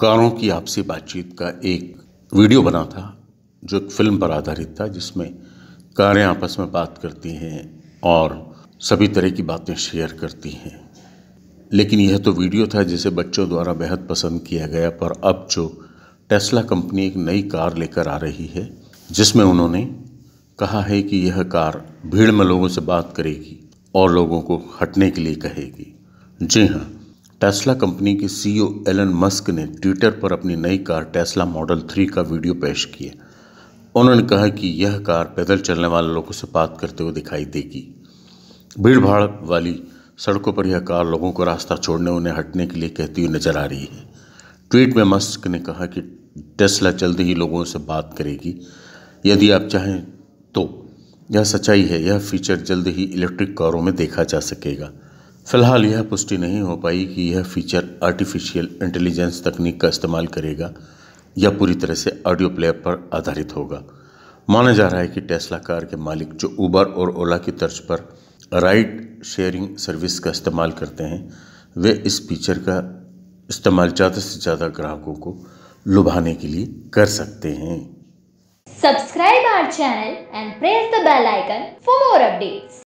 कारों की आपसी बातचीत का एक वीडियो बना था जो एक फिल्म पर आधारित था जिसमें कारें आपस में बात करती हैं और सभी तरह की बातें शेयर करती हैं लेकिन यह तो वीडियो था जिसे बच्चों द्वारा बेहद पसंद किया गया पर अब जो टेस्ला कंपनी एक नई कार लेकर आ रही है जिसमें उन्होंने कहा है कि यह कार भीड़ में लोगों से बात करेगी और लोगों को हटने के लिए कहेगी जी हाँ टेस्ला कंपनी के सीईओ एलन मस्क ने ट्विटर पर अपनी नई कार टेस्ला मॉडल थ्री का वीडियो पेश किया उन्होंने कहा कि यह कार पैदल चलने वाले लोगों से बात करते हुए दिखाई देगी भीड़ भाड़ वाली सड़कों पर यह कार लोगों को रास्ता छोड़ने उन्हें हटने के लिए कहती हुई नजर आ रही है ट्वीट में मस्क ने कहा कि टेस्ला जल्द ही लोगों से बात करेगी यदि आप चाहें तो यह सच्चाई है यह फीचर जल्द ही इलेक्ट्रिक कारों में देखा जा सकेगा फिलहाल यह पुष्टि नहीं हो पाई कि यह फीचर आर्टिफिशियल इंटेलिजेंस तकनीक का इस्तेमाल करेगा या पूरी तरह से ऑडियो प्लेयर पर आधारित होगा माना जा रहा है कि टेस्ला कार के मालिक जो ऊबर और ओला की तर्ज पर राइड शेयरिंग सर्विस का इस्तेमाल करते हैं वे इस फीचर का इस्तेमाल ज़्यादा से ज़्यादा ग्राहकों को लुभाने के लिए कर सकते हैं subscribe our channel and press the bell icon for more updates